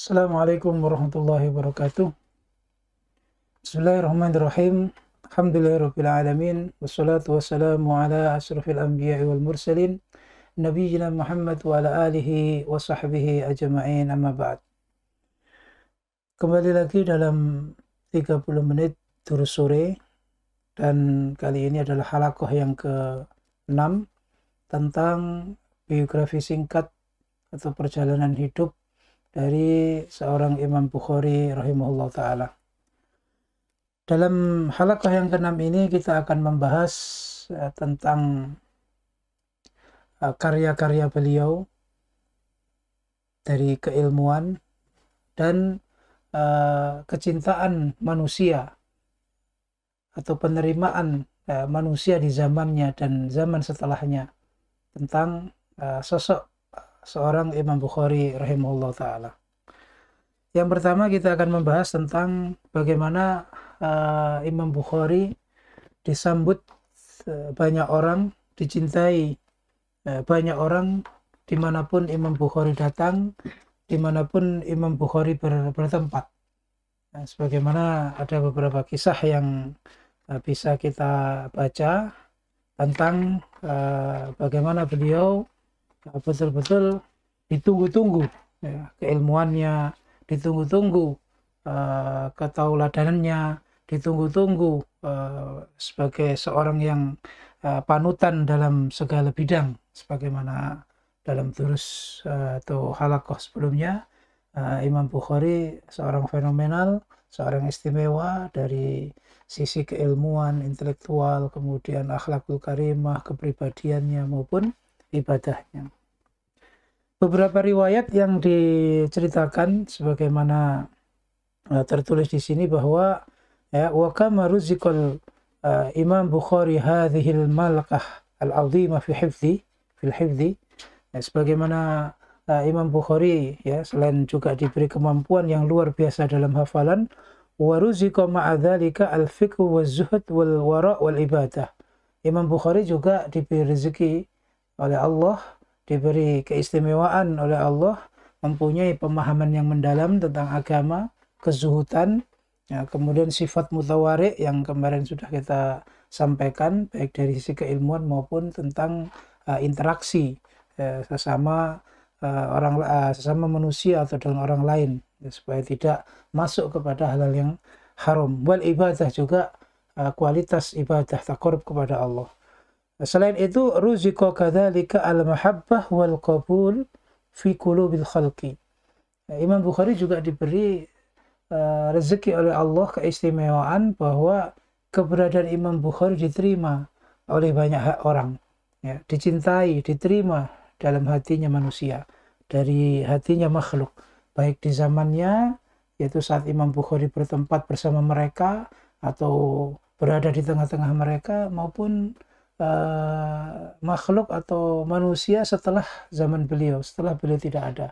Assalamualaikum warahmatullahi wabarakatuh. Bismillahirrahmanirrahim. Alhamdulillahirrahmanirrahim. wassalatu wassalamu ala asrofil anbiya'i wal mursalin nabiyina Muhammad wa ala alihi wa sahbihi ajma'in amma ba'd. Kembali lagi dalam 30 menit durus sore dan kali ini adalah halakoh yang ke-6 tentang biografi singkat atau perjalanan hidup dari seorang Imam Bukhari rahimahullah taala. Dalam halakah yang keenam ini kita akan membahas ya, tentang karya eh, karya-karya beliau dari keilmuan dan uh, kecintaan manusia atau penerimaan uh, manusia di zamannya dan zaman setelahnya tentang uh, sosok seorang Imam Bukhari rahimahullah taala. Yang pertama kita akan membahas tentang bagaimana uh, Imam Bukhari disambut uh, banyak orang, dicintai uh, banyak orang dimanapun Imam Bukhari datang, dimanapun Imam Bukhari ber bertempat. Nah, sebagaimana ada beberapa kisah yang uh, bisa kita baca tentang uh, bagaimana beliau Nah, betul-betul ditunggu-tunggu ya, keilmuannya ditunggu-tunggu uh, eh, ketauladanannya ditunggu-tunggu eh, sebagai seorang yang eh, panutan dalam segala bidang sebagaimana dalam turus uh, atau halakoh sebelumnya uh, Imam Bukhari seorang fenomenal seorang istimewa dari sisi keilmuan intelektual kemudian akhlakul karimah kepribadiannya maupun ibadahnya beberapa riwayat yang diceritakan sebagaimana uh, tertulis di sini bahwa ya wa kama uh, Imam Bukhari hadhil malakah al aldima fi hifzi fil hifzi ya, sebagaimana uh, Imam Bukhari ya selain juga diberi kemampuan yang luar biasa dalam hafalan wa ruzika al fikhu wa zuhud wal wara' wal ibadah Imam Bukhari juga diberi rezeki oleh Allah diberi keistimewaan oleh Allah mempunyai pemahaman yang mendalam tentang agama kezuhutan ya, kemudian sifat mutawari yang kemarin sudah kita sampaikan baik dari sisi keilmuan maupun tentang uh, interaksi ya, sesama uh, orang uh, sesama manusia atau dengan orang lain ya, supaya tidak masuk kepada hal-hal yang haram wal ibadah juga uh, kualitas ibadah takkor kepada Allah Selain itu, ruziko kadhalika al-mahabbah wal qabul fi kulubil khalqi. Imam Bukhari juga diberi uh, rezeki oleh Allah keistimewaan bahwa keberadaan Imam Bukhari diterima oleh banyak orang. Ya, dicintai, diterima dalam hatinya manusia, dari hatinya makhluk, baik di zamannya yaitu saat Imam Bukhari bertempat bersama mereka atau berada di tengah-tengah mereka maupun uh, makhluk atau manusia setelah zaman beliau, setelah beliau tidak ada.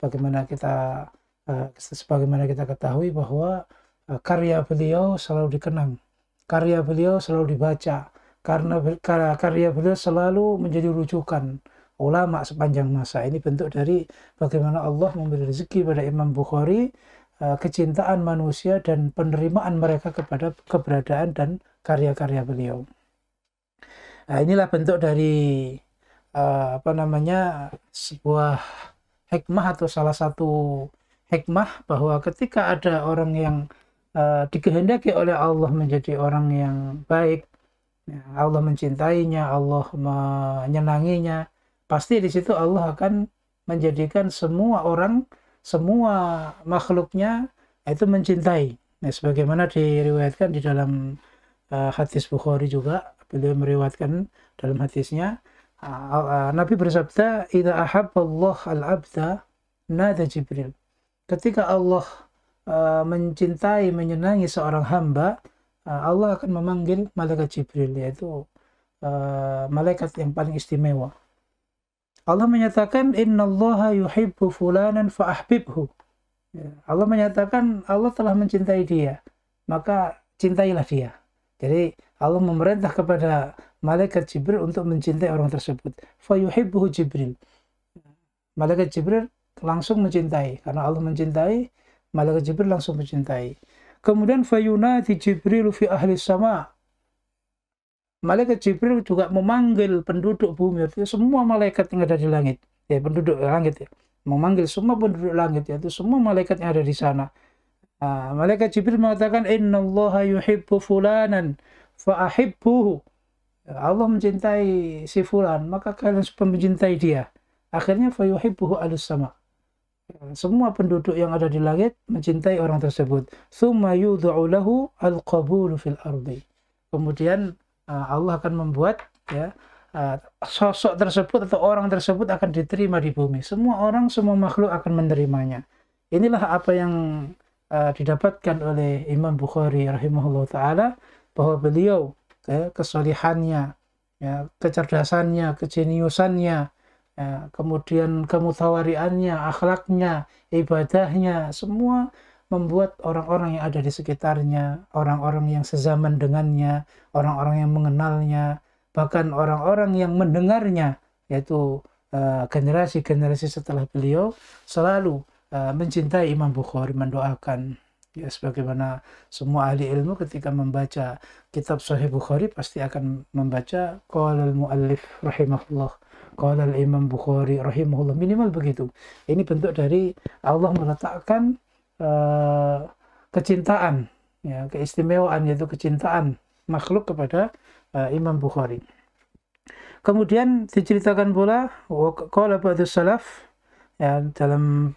Bagaimana kita uh, sebagaimana kita ketahui bahwa uh, karya beliau selalu dikenang, karya beliau selalu dibaca karena karya beliau selalu menjadi rujukan ulama sepanjang masa. Ini bentuk dari bagaimana Allah memberi rezeki pada Imam Bukhari kecintaan manusia dan penerimaan mereka kepada keberadaan dan karya-karya beliau. Nah, inilah bentuk dari uh, apa namanya sebuah hikmah atau salah satu hikmah bahwa ketika ada orang yang uh, dikehendaki oleh Allah menjadi orang yang baik, ya, Allah mencintainya, Allah menyenanginya, pasti di situ Allah akan menjadikan semua orang, semua makhluknya itu mencintai. Nah, sebagaimana diriwayatkan di dalam uh, hadis Bukhari juga beliau meriwayatkan dalam hadisnya uh, Nabi bersabda idza ahabballah al-abda nada Jibril ketika Allah uh, mencintai menyenangi seorang hamba uh, Allah akan memanggil malaikat Jibril yaitu malaikat yang paling istimewa Allah menyatakan Inna Allah yuhibbu fulanan faahbibhu ya, Allah menyatakan Allah telah mencintai dia maka cintailah dia jadi Allah memerintah kepada malaikat Jibril untuk mencintai orang tersebut. Fayuhibbuhu Jibril. Malaikat Jibril langsung mencintai karena Allah mencintai, malaikat Jibril langsung mencintai. Kemudian fayunati Jibril fi ahli sama. Malaikat Jibril juga memanggil penduduk bumi, artinya semua malaikat yang ada di langit, ya penduduk langit ya. Memanggil semua penduduk langit, yaitu semua malaikat yang ada di sana Nah, malaikat Jibril mengatakan Inna Allah yuhibbu fulanan fa ahibbuhu. Ya, Allah mencintai si fulan, maka kalian supaya mencintai dia. Akhirnya fa yuhibbuhu alus sama. Ya, semua penduduk yang ada di langit mencintai orang tersebut. Thumma yudhu'u lahu al-qabulu fil ardi. Kemudian ah, Allah akan membuat ya ah, sosok tersebut atau orang tersebut akan diterima di bumi. Semua orang, semua makhluk akan menerimanya. Inilah apa yang uh, didapatkan oleh Imam Bukhari rahimahullah taala bahwa beliau ya, kesolihannya, ya, kecerdasannya, kejeniusannya, ya, kemudian kemutawariannya, akhlaknya, ibadahnya, semua membuat orang-orang yang ada di sekitarnya, orang-orang yang sezaman dengannya, orang-orang yang mengenalnya, bahkan orang-orang yang mendengarnya, yaitu eh, generasi-generasi uh, generasi -generasi setelah beliau selalu uh, mencintai Imam Bukhari mendoakan ya sebagaimana semua ahli ilmu ketika membaca kitab Sahih Bukhari pasti akan membaca qala al muallif rahimahullah qala imam Bukhari rahimahullah minimal begitu ini bentuk dari Allah meletakkan uh, kecintaan ya keistimewaan yaitu kecintaan makhluk kepada uh, Imam Bukhari kemudian diceritakan pula qala ba'du salaf ya dalam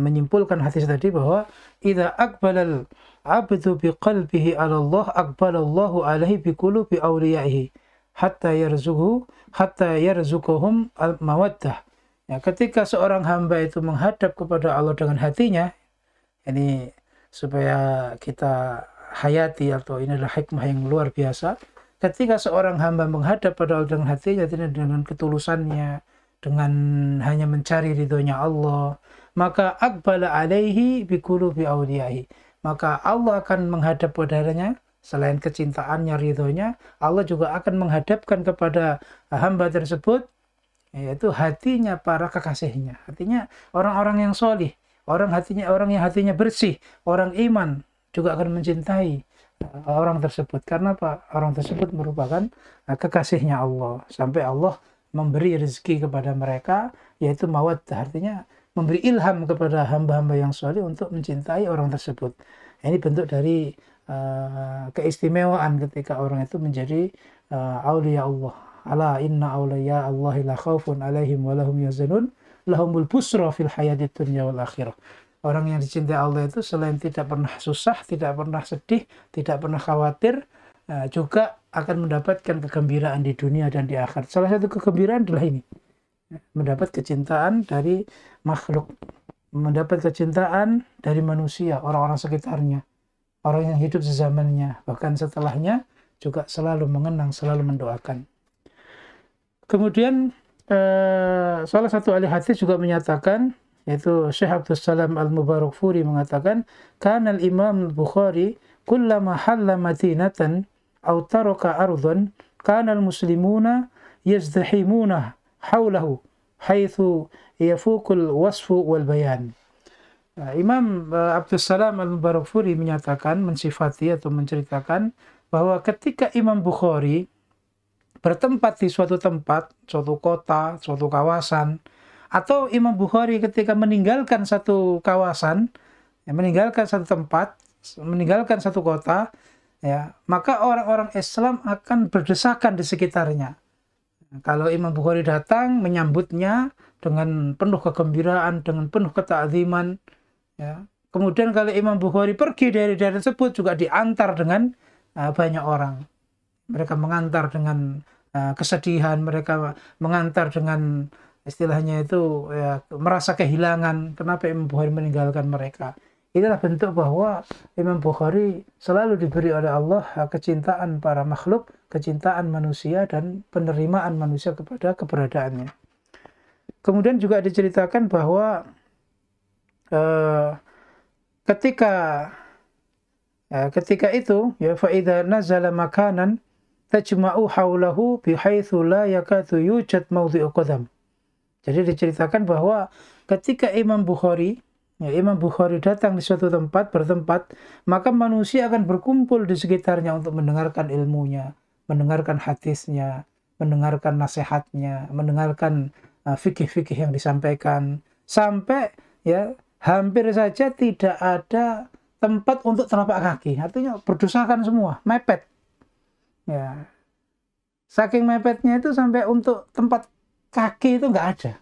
menyimpulkan hadis tadi bahwa idza aqbalal abdu biqalbihi ala Allah aqbalallahu alaihi biqulubi awliyaihi hatta yarzuhu hatta yarzukuhum al mawaddah ya ketika seorang hamba itu menghadap kepada Allah dengan hatinya ini supaya kita hayati atau ini adalah hikmah yang luar biasa ketika seorang hamba menghadap pada Allah dengan hatinya dengan ketulusannya dengan hanya mencari ridhonya Allah maka akbala alaihi bi awliyahi. Maka Allah akan menghadap padanya selain kecintaannya, ridhonya, Allah juga akan menghadapkan kepada eh, hamba tersebut yaitu hatinya para kekasihnya. Hatinya orang-orang yang solih, orang hatinya orang yang hatinya bersih, orang iman juga akan mencintai eh, orang tersebut karena apa? Orang tersebut merupakan eh, kekasihnya Allah sampai Allah memberi rezeki kepada mereka yaitu mawaddah artinya memberi ilham kepada hamba-hamba yang soleh untuk mencintai orang tersebut. Nah, ini bentuk dari uh, keistimewaan ketika orang itu menjadi uh, aulia Allah. Ala inna aulia Allahi la khawfun alaihim walahum yazanun lahumul busra fil hayati dunya wal akhirah. Orang yang dicintai Allah itu selain tidak pernah susah, tidak pernah sedih, tidak pernah khawatir, eh, juga akan mendapatkan kegembiraan di dunia dan di akhirat. Salah satu kegembiraan adalah ini mendapat kecintaan dari makhluk, mendapat kecintaan dari manusia, orang-orang sekitarnya, orang yang hidup sezamannya, bahkan setelahnya juga selalu mengenang, selalu mendoakan. Kemudian eh, salah satu ahli hadis juga menyatakan yaitu Syekh Abdul Salam Al-Mubarak Furi mengatakan kanal Imam Bukhari kullama halla madinatan atau taraka ardhan kana al-muslimuna yazdahimunah haulahu حيث يفوق wasfu wal Imam Abdul Salam Al-Barakfuri menyatakan, mensifati atau menceritakan bahwa ketika Imam Bukhari bertempat di suatu tempat, suatu kota, suatu kawasan, atau Imam Bukhari ketika meninggalkan satu kawasan, ya, meninggalkan satu tempat, meninggalkan satu kota, ya, maka orang-orang Islam akan berdesakan di sekitarnya. Kalau Imam Bukhari datang menyambutnya dengan penuh kegembiraan, dengan penuh ketakziman. Ya. Kemudian kalau Imam Bukhari pergi dari daerah tersebut juga diantar dengan uh, banyak orang. Mereka mengantar dengan uh, kesedihan, mereka mengantar dengan istilahnya itu ya, merasa kehilangan. Kenapa Imam Bukhari meninggalkan mereka? Inilah bentuk bahwa Imam Bukhari selalu diberi oleh Allah kecintaan para makhluk, kecintaan manusia, dan penerimaan manusia kepada keberadaannya. Kemudian juga diceritakan bahwa eh, ketika eh, ketika itu ya faida nazala makanan tajma'u haulahu bihaitsu la yakatu yujad mawdhi'u qadam. Jadi diceritakan bahwa ketika Imam Bukhari Ya, Imam Bukhari datang di suatu tempat bertempat, maka manusia akan berkumpul di sekitarnya untuk mendengarkan ilmunya, mendengarkan hadisnya, mendengarkan nasihatnya, mendengarkan eh, fikih-fikih uh, yang disampaikan, sampai ya hampir saja tidak ada tempat untuk telapak kaki. Artinya berdusakan semua, mepet. Ya. Saking mepetnya itu sampai untuk tempat kaki itu nggak ada.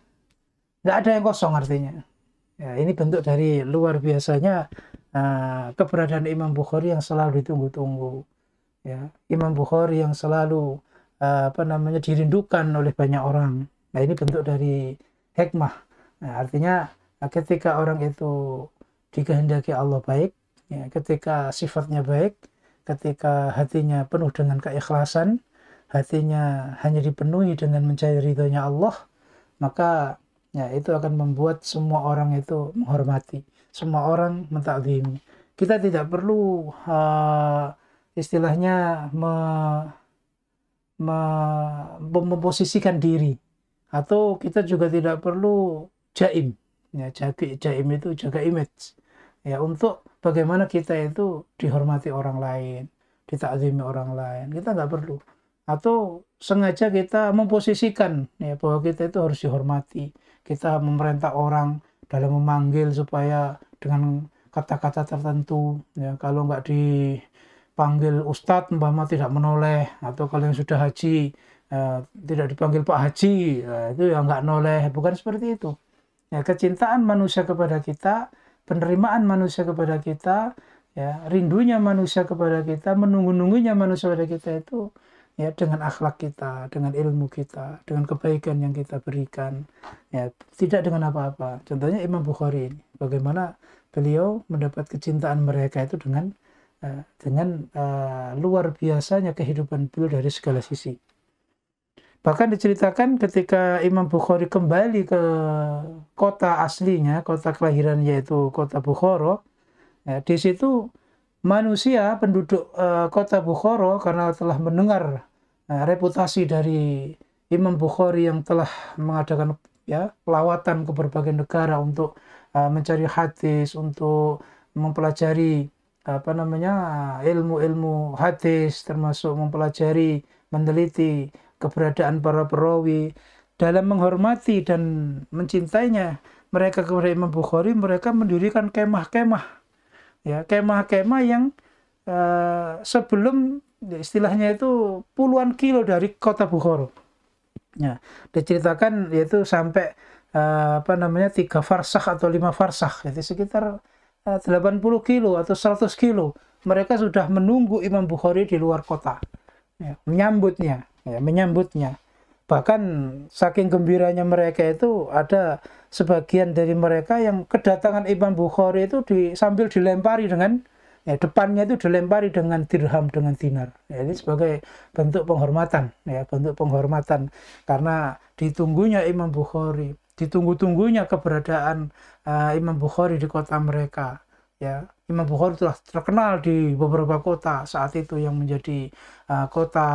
Nggak ada yang kosong artinya Ya, ini bentuk dari luar biasanya uh, keberadaan Imam Bukhari yang selalu ditunggu-tunggu. Ya, Imam Bukhari yang selalu uh, apa namanya dirindukan oleh banyak orang. Nah, ini bentuk dari hikmah. Nah, artinya eh, ketika orang itu dikehendaki Allah baik, ya, ketika sifatnya baik, ketika hatinya penuh dengan keikhlasan, hatinya hanya dipenuhi dengan mencari ridhonya Allah, maka ya itu akan membuat semua orang itu menghormati semua orang mentaklimi kita tidak perlu uh, istilahnya me, me, memposisikan diri atau kita juga tidak perlu jaim ya jaga jaim itu jaga image ya untuk bagaimana kita itu dihormati orang lain ditakzimi orang lain kita nggak perlu atau sengaja kita memposisikan ya bahwa kita itu harus dihormati kita memerintah orang dalam memanggil supaya dengan kata-kata tertentu ya kalau nggak dipanggil ustadz umpama tidak menoleh atau kalau yang sudah haji eh, tidak dipanggil pak haji ya, itu yang nggak noleh bukan seperti itu ya kecintaan manusia kepada kita penerimaan manusia kepada kita ya rindunya manusia kepada kita menunggu-nunggunya manusia kepada kita itu ya dengan akhlak kita, dengan ilmu kita, dengan kebaikan yang kita berikan, ya tidak dengan apa-apa. Contohnya Imam Bukhari ini, bagaimana beliau mendapat kecintaan mereka itu dengan eh, dengan uh, luar biasanya kehidupan beliau dari segala sisi. Bahkan diceritakan ketika Imam Bukhari kembali ke kota aslinya, kota kelahiran yaitu kota Bukhara, ya, di situ manusia penduduk uh, kota Bukhara karena telah mendengar uh, reputasi dari Imam Bukhari yang telah mengadakan ya pelawatan ke berbagai negara untuk uh, mencari hadis untuk mempelajari apa namanya ilmu-ilmu hadis termasuk mempelajari meneliti keberadaan para perawi dalam menghormati dan mencintainya mereka kepada Imam Bukhari mereka mendirikan kemah-kemah ya kemah-kemah yang uh, sebelum ya istilahnya itu puluhan kilo dari kota Bukhara. Ya, diceritakan yaitu sampai uh, apa namanya tiga farsah atau lima farsah, jadi sekitar eh, uh, 80 kilo atau 100 kilo. Mereka sudah menunggu Imam Bukhari di luar kota, ya, menyambutnya, ya, menyambutnya. Bahkan saking gembiranya mereka itu ada sebagian dari mereka yang kedatangan Imam Bukhari itu di, sambil dilempari dengan ya, depannya itu dilempari dengan dirham dengan dinar ya, ini sebagai bentuk penghormatan ya bentuk penghormatan karena ditunggunya Imam Bukhari ditunggu-tunggunya keberadaan uh, Imam Bukhari di kota mereka ya Imam Bukhari telah terkenal di beberapa kota saat itu yang menjadi uh, kota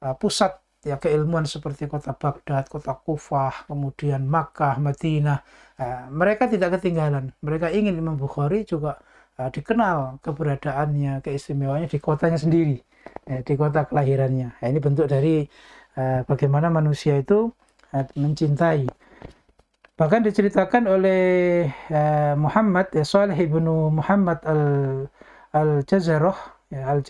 uh, pusat ya keilmuan seperti kota Baghdad, kota Kufah, kemudian Makkah, Madinah. Eh, mereka tidak ketinggalan. Mereka ingin Imam Bukhari juga eh, dikenal keberadaannya, keistimewaannya di kotanya sendiri, eh, di kota kelahirannya. Eh, ini bentuk dari eh, bagaimana manusia itu eh, mencintai bahkan diceritakan oleh uh, Muhammad ya, Salih ibn Muhammad al al ya, al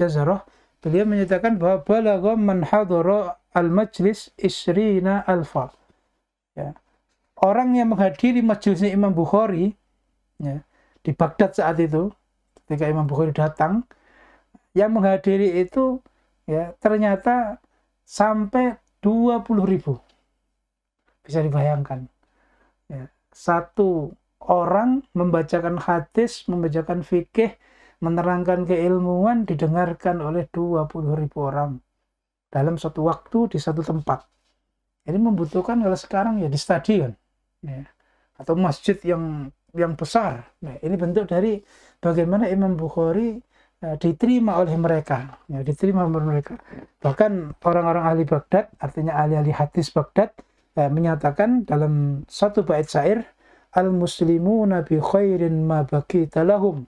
beliau menyatakan bahwa balagha man hadara al-majlis isrina alfa. Ya. Orang yang menghadiri majlisnya Imam Bukhari ya, di Baghdad saat itu, ketika Imam Bukhari datang, yang menghadiri itu ya ternyata sampai 20 ribu. Bisa dibayangkan. Ya. Satu orang membacakan hadis, membacakan fikih, menerangkan keilmuan didengarkan oleh 20 ribu orang dalam suatu waktu di satu tempat. ini membutuhkan kalau sekarang ya di stadion ya. atau masjid yang yang besar. Nah, ini bentuk dari bagaimana Imam Bukhari uh, diterima oleh mereka, ya, diterima oleh mereka. Bahkan orang-orang ahli Baghdad, artinya ahli-ahli hadis Baghdad, ya, menyatakan dalam satu bait syair, al muslimun nabi khairin ma Baki Talahum,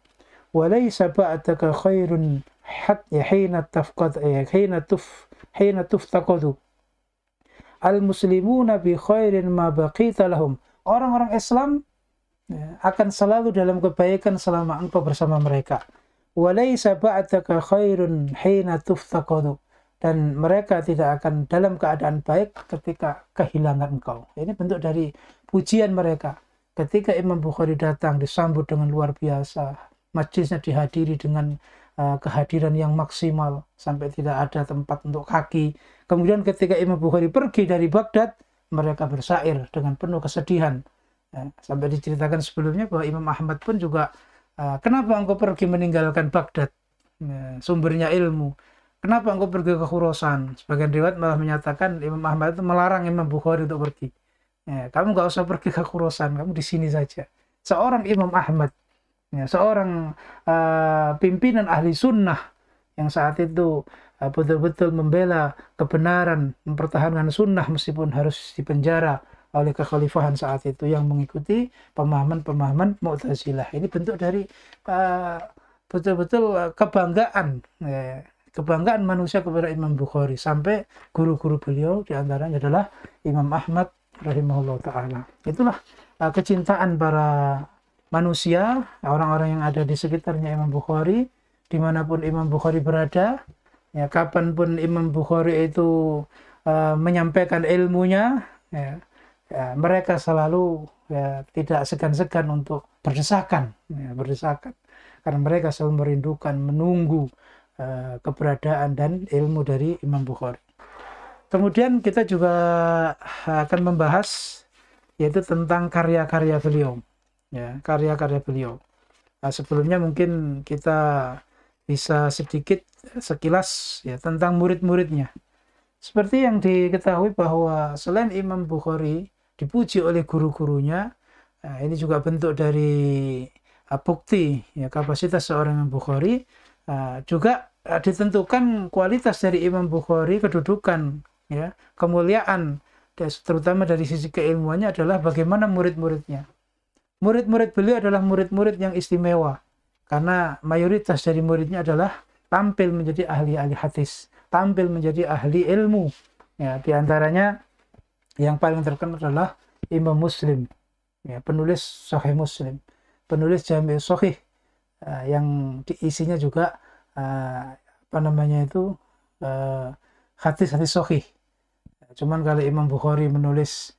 Walaysa laysa ba'daka khairun hatta hina tafqad eh, hina tuf hina tuftaqadu. Al-muslimuna bi khairin ma baqita lahum. Orang-orang Islam ya, akan selalu dalam kebaikan selama engkau bersama mereka. Walaysa ba'daka khairun hina tuftaqadu. Dan mereka tidak akan dalam keadaan baik ketika kehilangan engkau. Ini bentuk dari pujian mereka. Ketika Imam Bukhari datang disambut dengan luar biasa. Majlisnya dihadiri dengan Eh, kehadiran yang maksimal sampai tidak ada tempat untuk kaki. Kemudian ketika Imam Bukhari pergi dari Baghdad, mereka bersair dengan penuh kesedihan. Ya, sampai diceritakan sebelumnya bahwa Imam Ahmad pun juga eh, kenapa engkau pergi meninggalkan Baghdad? Ya, sumbernya ilmu. Kenapa engkau pergi ke Khurasan? Sebagian riwayat malah menyatakan Imam Ahmad itu melarang Imam Bukhari untuk pergi. Ya, kamu nggak usah pergi ke Khurasan, kamu di sini saja. Seorang Imam Ahmad ya, seorang uh, pimpinan ahli sunnah yang saat itu betul eh, betul-betul membela kebenaran, mempertahankan sunnah meskipun harus dipenjara oleh kekhalifahan saat itu yang mengikuti pemahaman-pemahaman Mu'tazilah. Ini bentuk dari eh, betul-betul uh, kebanggaan ya, kebanggaan manusia kepada Imam Bukhari sampai guru-guru beliau diantaranya adalah Imam Ahmad rahimahullah taala. Itulah uh, kecintaan para manusia, orang-orang yang ada di sekitarnya Imam Bukhari, dimanapun Imam Bukhari berada, ya kapanpun Imam Bukhari itu uh, menyampaikan ilmunya, ya, ya, mereka selalu ya, tidak segan-segan untuk berdesakan, ya, berdesakan, karena mereka selalu merindukan, menunggu uh, keberadaan dan ilmu dari Imam Bukhari. Kemudian kita juga akan membahas yaitu tentang karya-karya beliau ya karya-karya beliau. Nah, sebelumnya mungkin kita bisa sedikit eh, sekilas ya tentang murid-muridnya. Seperti yang diketahui bahwa selain Imam Bukhari dipuji oleh guru-gurunya, nah ini juga bentuk dari uh, bukti ya kapasitas seorang Imam Bukhari uh, juga eh, ditentukan kualitas dari Imam Bukhari kedudukan ya kemuliaan terutama dari sisi keilmuannya adalah bagaimana murid-muridnya Murid-murid beliau adalah murid-murid yang istimewa karena mayoritas dari muridnya adalah tampil menjadi ahli-ahli hadis, tampil menjadi ahli ilmu. Ya, di antaranya yang paling terkenal adalah Imam Muslim, ya, penulis Sahih Muslim, penulis Jami Sahih eh, yang diisinya juga uh, apa namanya itu uh, hadis-hadis Sahih. Cuman kalau Imam Bukhari menulis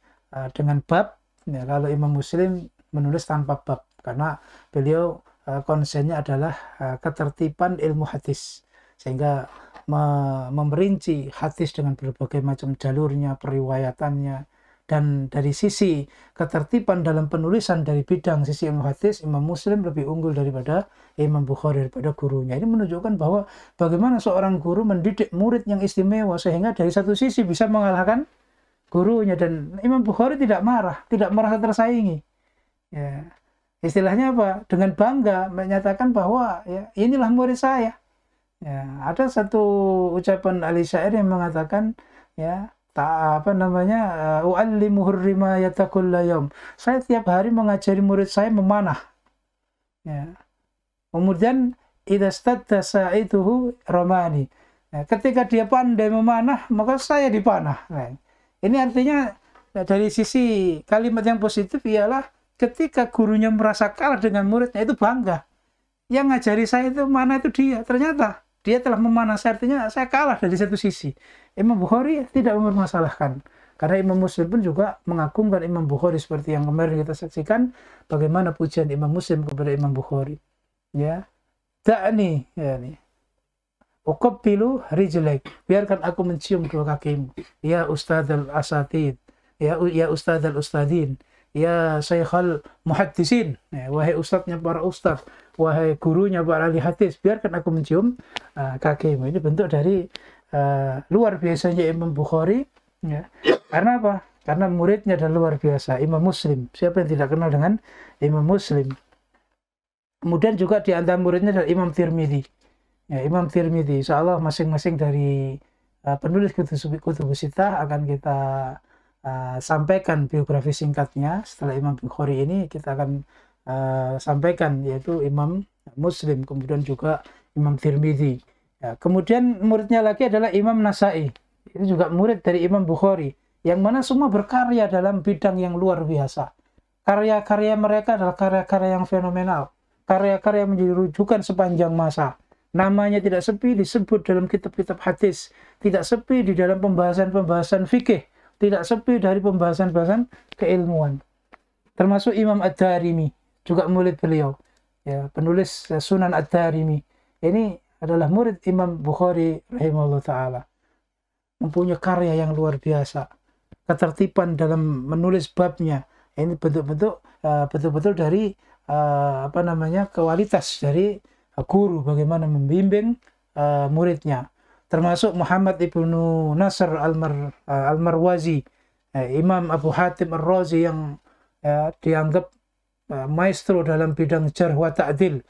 dengan bab, ya, kalau Imam Muslim menulis tanpa bab karena beliau eh, konsennya adalah eh, ketertiban ilmu hadis sehingga memerinci hadis dengan berbagai macam jalurnya, periwayatannya dan dari sisi ketertiban dalam penulisan dari bidang sisi ilmu hadis Imam Muslim lebih unggul daripada Imam Bukhari daripada gurunya ini menunjukkan bahwa bagaimana seorang guru mendidik murid yang istimewa sehingga dari satu sisi bisa mengalahkan gurunya dan Imam Bukhari tidak marah tidak merasa tersaingi ya istilahnya apa dengan bangga menyatakan bahwa ya inilah murid saya ya ada satu ucapan Ali Syair yang mengatakan ya tak apa namanya eh, uallimuhur rimayatakullayom saya tiap hari mengajari murid saya memanah ya kemudian idastadda romani ya, ketika dia pandai memanah maka saya dipanah nah, ini artinya nah, dari sisi kalimat yang positif ialah ketika gurunya merasa kalah dengan muridnya itu bangga. Yang ngajari saya itu mana itu dia. Ternyata dia telah memanah saya, artinya saya kalah dari satu sisi. Imam Bukhari tidak mempermasalahkan. Karena Imam Muslim pun juga mengagungkan Imam Bukhari seperti yang kemarin kita saksikan bagaimana pujian Imam Muslim kepada Imam Bukhari. Ya. tak nih ya nih. pilu jelek Biarkan aku mencium dua kakimu. Ya Ustadz al-Asatid. Ya, ya Ustadz al-Ustadin. Ya Syekhul Muhaddisin, ya, wahai ustadznya para ustadz, wahai gurunya para ahli hadis, biarkan aku mencium uh, kakimu. Ini bentuk dari uh, luar biasanya Imam Bukhari. Ya. Karena apa? Karena muridnya adalah luar biasa, Imam Muslim. Siapa yang tidak kenal dengan Imam Muslim? Kemudian juga di antara muridnya adalah Imam Tirmidhi. Ya, Imam Tirmidhi, insya Allah masing-masing dari uh, penulis kutubusita akan kita uh, sampaikan biografi singkatnya setelah Imam Bukhari ini kita akan uh, sampaikan yaitu Imam Muslim kemudian juga Imam Tirmidzi ya, kemudian muridnya lagi adalah Imam Nasai itu juga murid dari Imam Bukhari yang mana semua berkarya dalam bidang yang luar biasa karya-karya mereka adalah karya-karya yang fenomenal karya-karya menjadi rujukan sepanjang masa namanya tidak sepi disebut dalam kitab-kitab hadis tidak sepi di dalam pembahasan-pembahasan fikih tidak sepi dari pembahasan-pembahasan keilmuan. Termasuk Imam Ad-Darimi, juga murid beliau, ya, penulis Sunan Ad-Darimi. Ini adalah murid Imam Bukhari rahimahullah taala. Mempunyai karya yang luar biasa. Ketertiban dalam menulis babnya. Ini bentuk-bentuk eh, betul-betul dari eh, apa namanya kualitas dari guru bagaimana membimbing eh, muridnya termasuk Muhammad ibnu Nasr al-Mar, eh, al-Marwazi eh, Imam Abu Hatim al-Razi yang uh, dianggap maestro dalam bidang jarh wa ta'dil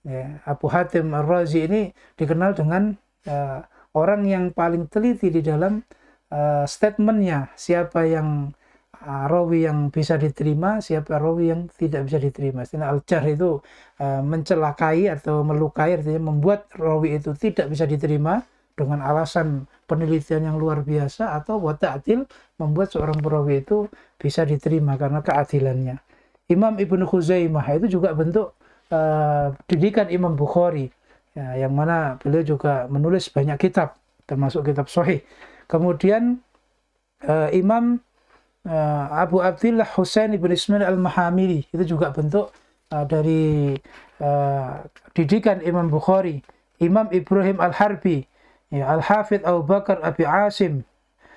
ya, Abu Hatim al-Razi ini dikenal dengan uh, orang yang paling teliti di dalam uh, statementnya siapa yang uh, rawi yang bisa diterima siapa rawi yang tidak bisa diterima Istilah al-jarh itu uh, mencelakai atau melukai artinya membuat rawi itu tidak bisa diterima dengan alasan penelitian yang luar biasa atau wata'atil membuat seorang perawi itu bisa diterima karena keadilannya. Imam Ibnu Khuzaimah itu juga bentuk uh, eh, didikan Imam Bukhari ya, yang mana beliau juga menulis banyak kitab termasuk kitab Sahih. Kemudian uh, Imam uh, Abu abdillah Husain ibnu Ismail al-Mahamili itu juga bentuk uh, dari uh, didikan Imam Bukhari. Imam Ibrahim al-Harbi ya, Al-Hafidh Abu Bakar Abi Asim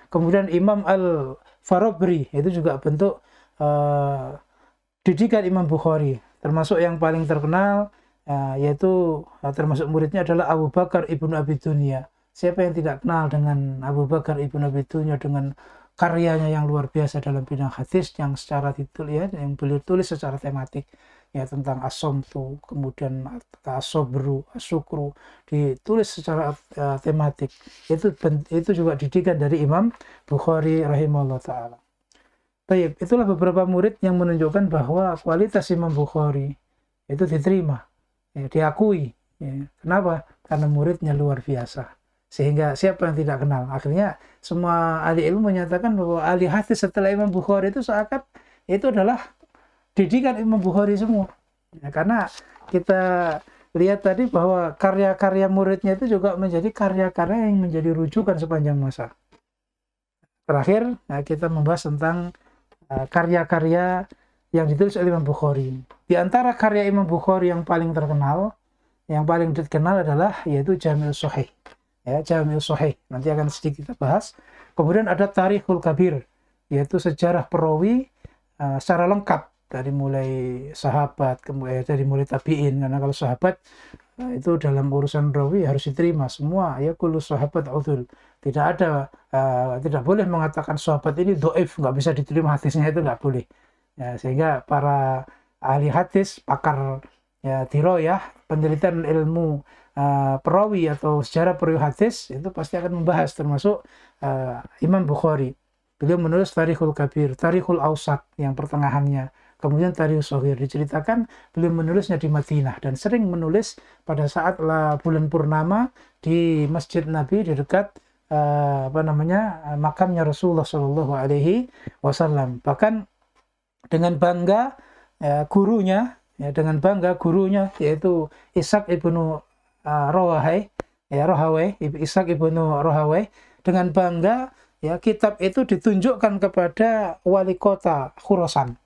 kemudian Imam Al-Farabri itu juga bentuk uh, didikan Imam Bukhari termasuk yang paling terkenal uh, yaitu uh, termasuk muridnya adalah Abu Bakar Ibnu Abi Dunya siapa yang tidak kenal dengan Abu Bakar Ibnu Abi Dunya dengan karyanya yang luar biasa dalam bidang hadis yang secara titul ya yang beliau tulis secara tematik ya tentang asomtu kemudian asobru asukru ditulis secara uh, tematik itu itu juga didikan dari Imam Bukhari rahimahullah taala. Baik, itulah beberapa murid yang menunjukkan bahwa kualitas Imam Bukhari itu diterima, ya, diakui. Ya. Kenapa? Karena muridnya luar biasa. Sehingga siapa yang tidak kenal? Akhirnya semua ahli ilmu menyatakan bahwa ahli hadis setelah Imam Bukhari itu seakan itu adalah didikan Imam Bukhari semua ya, karena kita lihat tadi bahwa karya-karya muridnya itu juga menjadi karya-karya yang menjadi rujukan sepanjang masa terakhir nah, kita membahas tentang eh, karya-karya uh, yang ditulis oleh Imam Bukhari di antara karya Imam Bukhari yang paling terkenal yang paling dikenal adalah yaitu Jamil Sohih ya Jamil Sohih nanti akan sedikit kita bahas kemudian ada Tarikhul Kabir yaitu sejarah perawi uh, secara lengkap dari mulai sahabat kemudian eh, dari mulai tabiin karena kalau sahabat eh, itu dalam urusan rawi harus diterima semua ya kulu sahabat udul tidak ada uh, tidak boleh mengatakan sahabat ini doif nggak bisa diterima hadisnya itu nggak boleh ya, sehingga para ahli hadis pakar ya tiro ya penelitian ilmu uh, perawi atau sejarah perawi hadis itu pasti akan membahas termasuk uh, Imam Bukhari beliau menulis Tarikhul Kabir Tarikhul Ausat yang pertengahannya Kemudian Tarius Sohir diceritakan beliau menulisnya di Madinah dan sering menulis pada saat bulan purnama di Masjid Nabi di dekat eh, apa namanya eh, makamnya Rasulullah Shallallahu Alaihi Wasallam. Bahkan dengan bangga ya, gurunya ya, dengan bangga gurunya yaitu Ishak ibnu uh, eh, Rohawai ya Rohawai Ishak ibnu Rohawai dengan bangga ya kitab itu ditunjukkan kepada wali kota Khurasan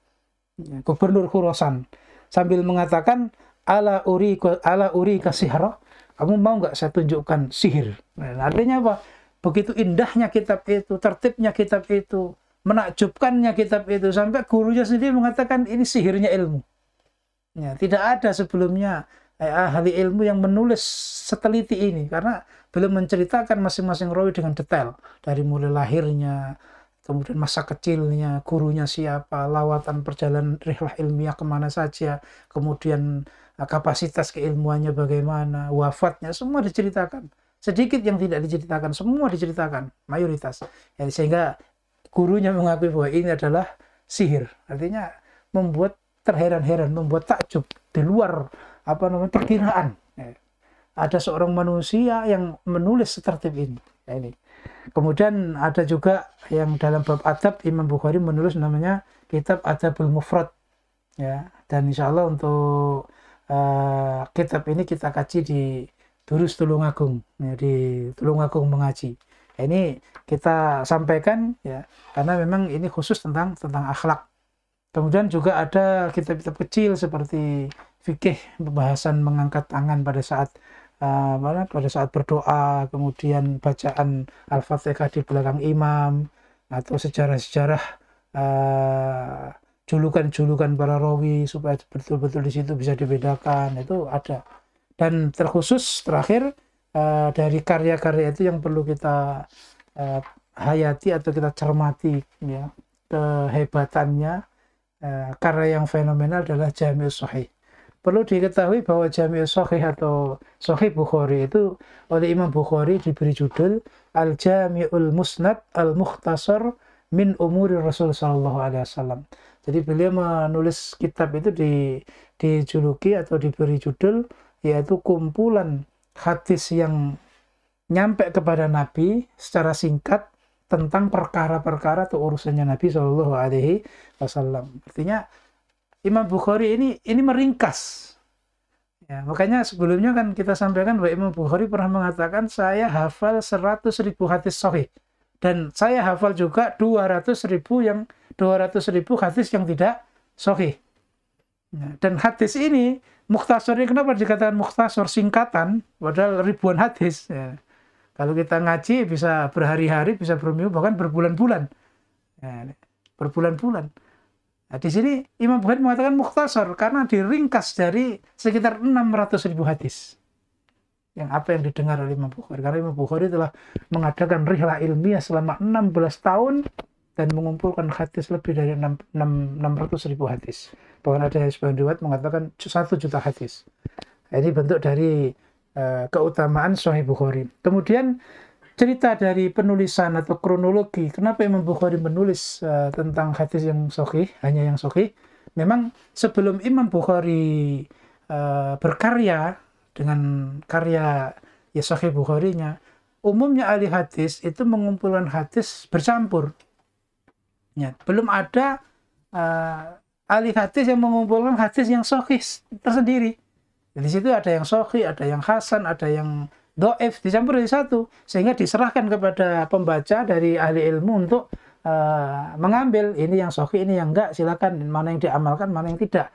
Ya, gubernur Khurasan sambil mengatakan ala uri ala uri kasihra kamu mau nggak saya tunjukkan sihir nah, artinya apa begitu indahnya kitab itu tertibnya kitab itu menakjubkannya kitab itu sampai gurunya sendiri mengatakan ini sihirnya ilmu ya, tidak ada sebelumnya eh, ahli ilmu yang menulis seteliti ini karena belum menceritakan masing-masing rawi dengan detail dari mulai lahirnya kemudian masa kecilnya, gurunya siapa, lawatan perjalanan rihlah ilmiah kemana saja, kemudian eh, kapasitas keilmuannya bagaimana, wafatnya, semua diceritakan. Sedikit yang tidak diceritakan, semua diceritakan, mayoritas. Ya, sehingga gurunya mengakui bahwa ini adalah sihir. Artinya membuat terheran-heran, membuat takjub di luar apa namanya perkiraan. Ya. Ada seorang manusia yang menulis setertib ini. Ya, ini Kemudian ada juga yang dalam bab adab Imam Bukhari menulis namanya kitab Adabul Mufrad. Ya, dan insya Allah untuk uh, kitab ini kita kaji di Durus Tulungagung, ya, di Tulungagung mengaji. Ya, ini kita sampaikan ya, karena memang ini khusus tentang tentang akhlak. Kemudian juga ada kitab-kitab kecil seperti fikih pembahasan mengangkat tangan pada saat Ah, mana pada saat berdoa kemudian bacaan al-fatihah di belakang imam atau sejarah-sejarah uh, julukan-julukan para rawi supaya betul-betul di situ bisa dibedakan itu ada dan terkhusus terakhir uh, dari karya-karya itu yang perlu kita uh, hayati atau kita cermati ya kehebatannya uh, karya yang fenomenal adalah jamil Sahih Perlu diketahui bahwa Jami' Sahih atau Sahih Bukhari itu oleh Imam Bukhari diberi judul Al-Jami'ul Musnad al muhtasar min Umuri Rasul sallallahu alaihi wasallam. Jadi beliau menulis kitab itu di dijuluki atau diberi judul yaitu kumpulan hadis yang nyampe kepada Nabi secara singkat tentang perkara-perkara atau urusannya Nabi Shallallahu Alaihi Wasallam. Artinya Imam Bukhari ini ini meringkas. Ya, makanya sebelumnya kan kita sampaikan bahwa Imam Bukhari pernah mengatakan saya hafal 100 ribu hadis sahih dan saya hafal juga 200 ribu yang 200 ribu hadis yang tidak sahih. Ya, dan hadis ini mukhtasar ini kenapa dikatakan muktasor singkatan padahal ribuan hadis. Ya. Kalau kita ngaji bisa berhari-hari, bisa berminggu bahkan berbulan-bulan. Ya, berbulan-bulan. Nah, di sini Imam Bukhari mengatakan mukhtasar karena diringkas dari sekitar 600 ribu hadis. Yang apa yang didengar oleh Imam Bukhari. Karena Imam Bukhari telah mengadakan rihlah ilmiah selama 16 tahun dan mengumpulkan hadis lebih dari 6, 6, 600 ribu hadis. Bahkan ada yang sebagian riwayat mengatakan 1 juta hadis. Ini bentuk dari uh, keutamaan Sahih Bukhari. Kemudian cerita dari penulisan atau kronologi kenapa Imam Bukhari menulis uh, tentang hadis yang sahih hanya yang sahih memang sebelum Imam Bukhari uh, berkarya dengan karya ya sahih Bukharinya umumnya ahli hadis itu mengumpulkan hadis bercampur ya, belum ada uh, ahli hadis yang mengumpulkan hadis yang sahih tersendiri di situ ada yang sahih ada yang hasan ada yang doif dicampur jadi satu sehingga diserahkan kepada pembaca dari ahli ilmu untuk uh, mengambil ini yang sohi ini yang enggak silakan mana yang diamalkan mana yang tidak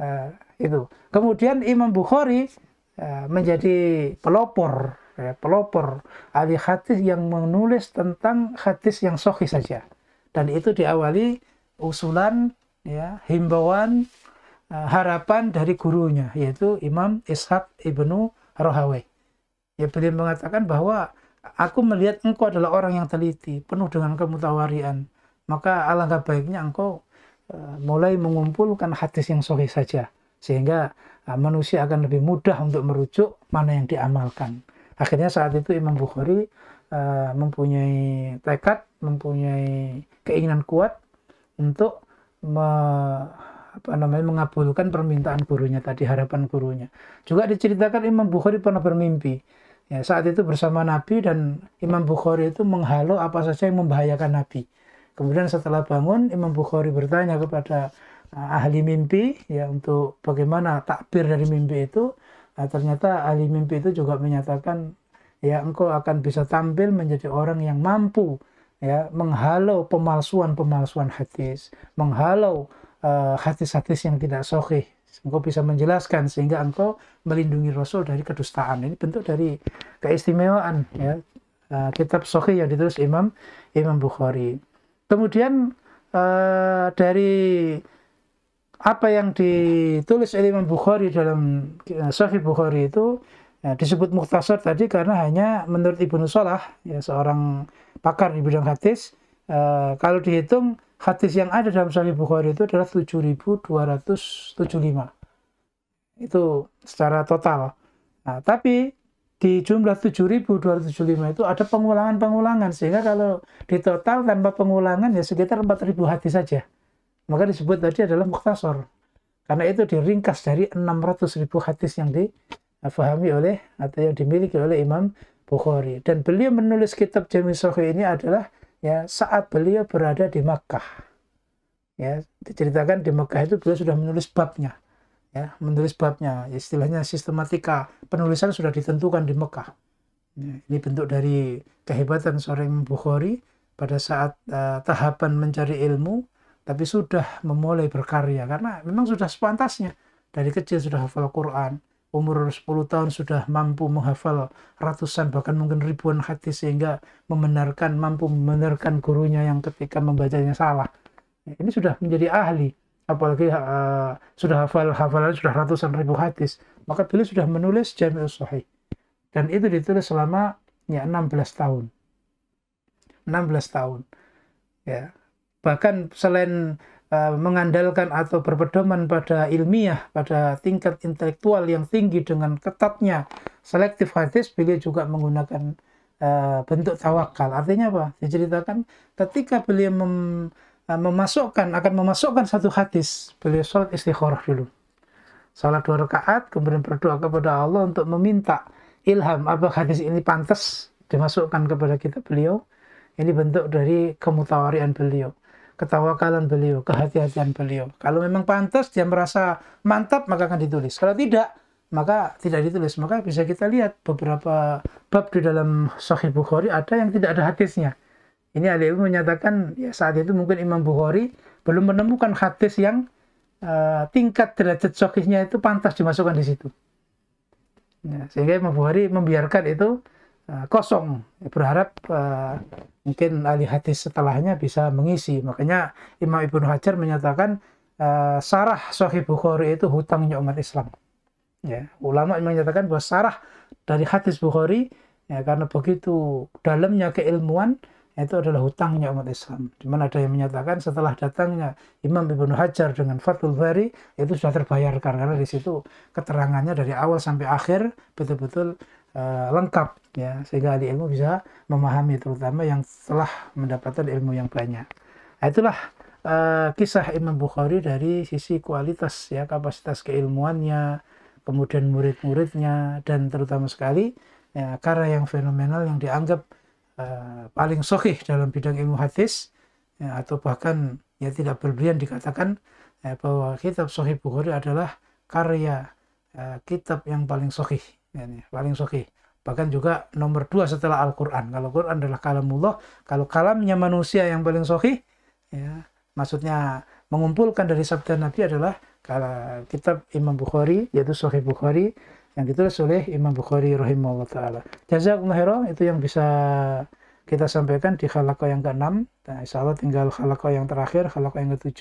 uh, itu kemudian Imam Bukhari uh, menjadi pelopor ya, pelopor ahli hadis yang menulis tentang hadis yang sohi saja dan itu diawali usulan ya himbauan harapan dari gurunya yaitu Imam Ishaq ibnu Rohawi. Ya beliau mengatakan bahwa aku melihat engkau adalah orang yang teliti, penuh dengan kemutawarian. Maka alangkah baiknya engkau uh, mulai mengumpulkan hadis yang sahih saja sehingga uh, manusia akan lebih mudah untuk merujuk mana yang diamalkan. Akhirnya saat itu Imam Bukhari uh, mempunyai tekad, mempunyai keinginan kuat untuk me, apa namanya mengabulkan permintaan gurunya tadi harapan gurunya. Juga diceritakan Imam Bukhari pernah bermimpi Ya, saat itu bersama Nabi dan Imam Bukhari itu menghalau apa saja yang membahayakan Nabi. Kemudian setelah bangun, Imam Bukhari bertanya kepada eh, ahli mimpi ya untuk bagaimana takbir dari mimpi itu. Nah, ternyata ahli mimpi itu juga menyatakan ya engkau akan bisa tampil menjadi orang yang mampu ya menghalau pemalsuan-pemalsuan hadis, menghalau eh, hadis-hadis uh, yang tidak sahih engkau bisa menjelaskan sehingga engkau melindungi Rasul dari kedustaan. Ini bentuk dari keistimewaan ya uh, kitab Sahih yang ditulis Imam Imam Bukhari. Kemudian uh, dari apa yang ditulis oleh Imam Bukhari dalam eh, Sahih Bukhari itu ya, disebut muhtasar tadi karena hanya menurut Ibnu Salah ya seorang pakar di bidang hadis uh, kalau dihitung hadis yang ada dalam Sahih Bukhari itu adalah 7.275. Itu secara total. Nah, tapi di jumlah 7.275 itu ada pengulangan-pengulangan. Sehingga kalau di total tanpa pengulangan ya sekitar 4.000 hadis saja. Maka disebut tadi adalah muktasor. Karena itu diringkas dari 600.000 hadis yang difahami oleh atau yang dimiliki oleh Imam Bukhari. Dan beliau menulis kitab Jami Sohi ini adalah ya saat beliau berada di Makkah. Ya, diceritakan di Mekah itu beliau sudah menulis babnya. Ya, menulis babnya, ya, istilahnya sistematika penulisan sudah ditentukan di Mekah. Ya, ini bentuk dari kehebatan seorang Bukhari pada saat uh, tahapan mencari ilmu, tapi sudah memulai berkarya karena memang sudah sepantasnya dari kecil sudah hafal Quran, umur 10 tahun sudah mampu menghafal ratusan bahkan mungkin ribuan hadis sehingga membenarkan mampu membenarkan gurunya yang ketika membacanya salah ini sudah menjadi ahli apalagi uh, sudah hafal hafalan sudah ratusan ribu hadis maka beliau sudah menulis Jami'ul Sahih dan itu ditulis selama ya 16 tahun 16 tahun ya bahkan selain Eh, mengandalkan atau berpedoman pada ilmiah, pada tingkat intelektual yang tinggi dengan ketatnya selektif hadis, beliau juga menggunakan uh, bentuk tawakal. Artinya apa? Diceritakan ketika beliau mem, eh, memasukkan, akan memasukkan satu hadis, beliau sholat istikharah dulu. Sholat dua rakaat, kemudian berdoa kepada Allah untuk meminta ilham, apa hadis ini pantas dimasukkan kepada kita beliau. Ini bentuk dari kemutawarian beliau ketawakalan beliau, kehati-hatian beliau. Kalau memang pantas dia merasa mantap maka akan ditulis. Kalau tidak maka tidak ditulis. Maka bisa kita lihat beberapa bab di dalam Sahih Bukhari ada yang tidak ada hadisnya. Ini Ali Ibu menyatakan ya saat itu mungkin Imam Bukhari belum menemukan hadis yang uh, tingkat derajat sahihnya itu pantas dimasukkan di situ. Ya, sehingga Imam Bukhari membiarkan itu Eh, kosong. Ya, berharap uh, mungkin ahli hadis setelahnya bisa mengisi. Makanya Imam Ibnu Hajar menyatakan uh, sarah Sahih Bukhari itu hutangnya umat Islam. Ya, ulama menyatakan bahwa sarah dari hadis Bukhari ya karena begitu dalamnya keilmuan itu adalah hutangnya umat Islam. Cuman ada yang menyatakan setelah datangnya Imam Ibnu Hajar dengan Fathul Bari itu sudah terbayar karena di situ keterangannya dari awal sampai akhir betul-betul Eh, lengkap ya sehingga ahli ilmu bisa memahami terutama yang telah mendapatkan ilmu yang banyak. Nah, itulah uh, kisah Imam Bukhari dari sisi kualitas ya kapasitas keilmuannya, kemudian murid-muridnya dan terutama sekali ya, karya yang fenomenal yang dianggap uh, paling sohih dalam bidang ilmu hadis ya, atau bahkan ya tidak berlebihan dikatakan ya, bahwa kitab sohih Bukhari adalah karya uh, kitab yang paling sohih. Ini paling suki. bahkan juga nomor dua setelah Al-Quran kalau Quran adalah kalamullah kalau kalamnya manusia yang paling suki. ya maksudnya mengumpulkan dari sabda Nabi adalah kalau kitab Imam Bukhari yaitu Sahih Bukhari yang ditulis oleh Imam Bukhari rahimahullah taala jazakumullah khairan itu yang bisa kita sampaikan di halaqah yang ke-6 nah, insya Allah tinggal halaqah yang terakhir halaqah yang ke-7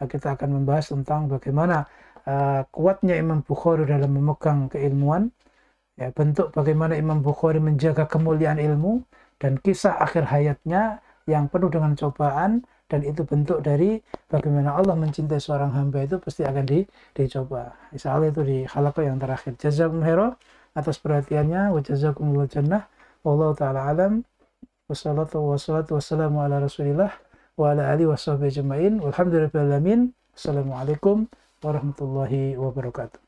eh, kita akan membahas tentang bagaimana uh, kuatnya Imam Bukhari dalam memegang keilmuan ya, bentuk bagaimana Imam Bukhari menjaga kemuliaan ilmu dan kisah akhir hayatnya yang penuh dengan cobaan dan itu bentuk dari bagaimana Allah mencintai seorang hamba itu pasti akan di, dicoba. Insya Allah itu di halaqah yang terakhir. Jazakum hero atas perhatiannya wa jazakumullah jannah. Wallahu taala alam. Wassalatu wassalamu ala Rasulillah wa ala alihi washabihi Alhamdulillah Walhamdulillahi Assalamualaikum warahmatullahi wabarakatuh.